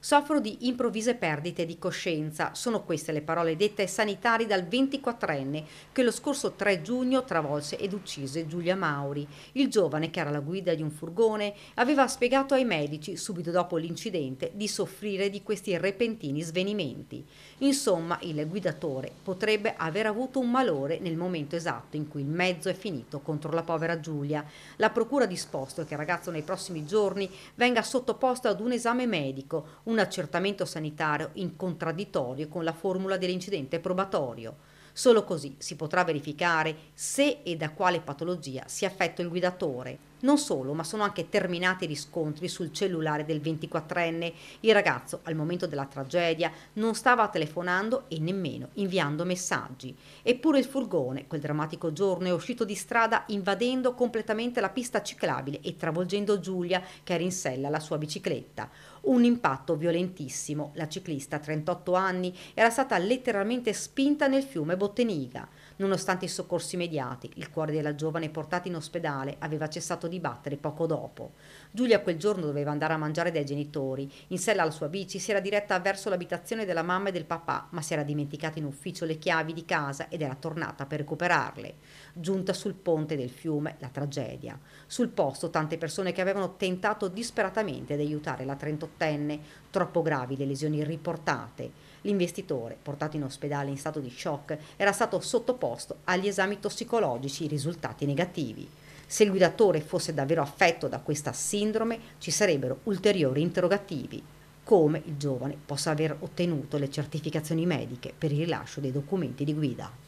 Soffro di improvvise perdite di coscienza, sono queste le parole dette ai sanitari dal 24enne che lo scorso 3 giugno travolse ed uccise Giulia Mauri. Il giovane, che era alla guida di un furgone, aveva spiegato ai medici, subito dopo l'incidente, di soffrire di questi repentini svenimenti. Insomma, il guidatore potrebbe aver avuto un malore nel momento esatto in cui il mezzo è finito contro la povera Giulia. La procura ha disposto che il ragazzo nei prossimi giorni venga sottoposto ad un esame medico, un accertamento sanitario in contraddittorio con la formula dell'incidente probatorio. Solo così si potrà verificare se e da quale patologia sia affetto il guidatore. Non solo, ma sono anche terminati i riscontri sul cellulare del 24enne. Il ragazzo, al momento della tragedia, non stava telefonando e nemmeno inviando messaggi. Eppure il furgone, quel drammatico giorno, è uscito di strada invadendo completamente la pista ciclabile e travolgendo Giulia, che era in sella alla sua bicicletta. Un impatto violentissimo. La ciclista, 38 anni, era stata letteralmente spinta nel fiume Botteniga nonostante i soccorsi immediati. Il cuore della giovane portata in ospedale aveva cessato di battere poco dopo. Giulia quel giorno doveva andare a mangiare dai genitori. In sella alla sua bici si era diretta verso l'abitazione della mamma e del papà, ma si era dimenticata in ufficio le chiavi di casa ed era tornata per recuperarle. Giunta sul ponte del fiume, la tragedia. Sul posto tante persone che avevano tentato disperatamente di aiutare la 38enne, troppo gravi le lesioni riportate. L'investitore, portato in ospedale in stato di shock, era stato sottoposto sottoposto agli esami tossicologici risultati negativi. Se il guidatore fosse davvero affetto da questa sindrome ci sarebbero ulteriori interrogativi, come il giovane possa aver ottenuto le certificazioni mediche per il rilascio dei documenti di guida.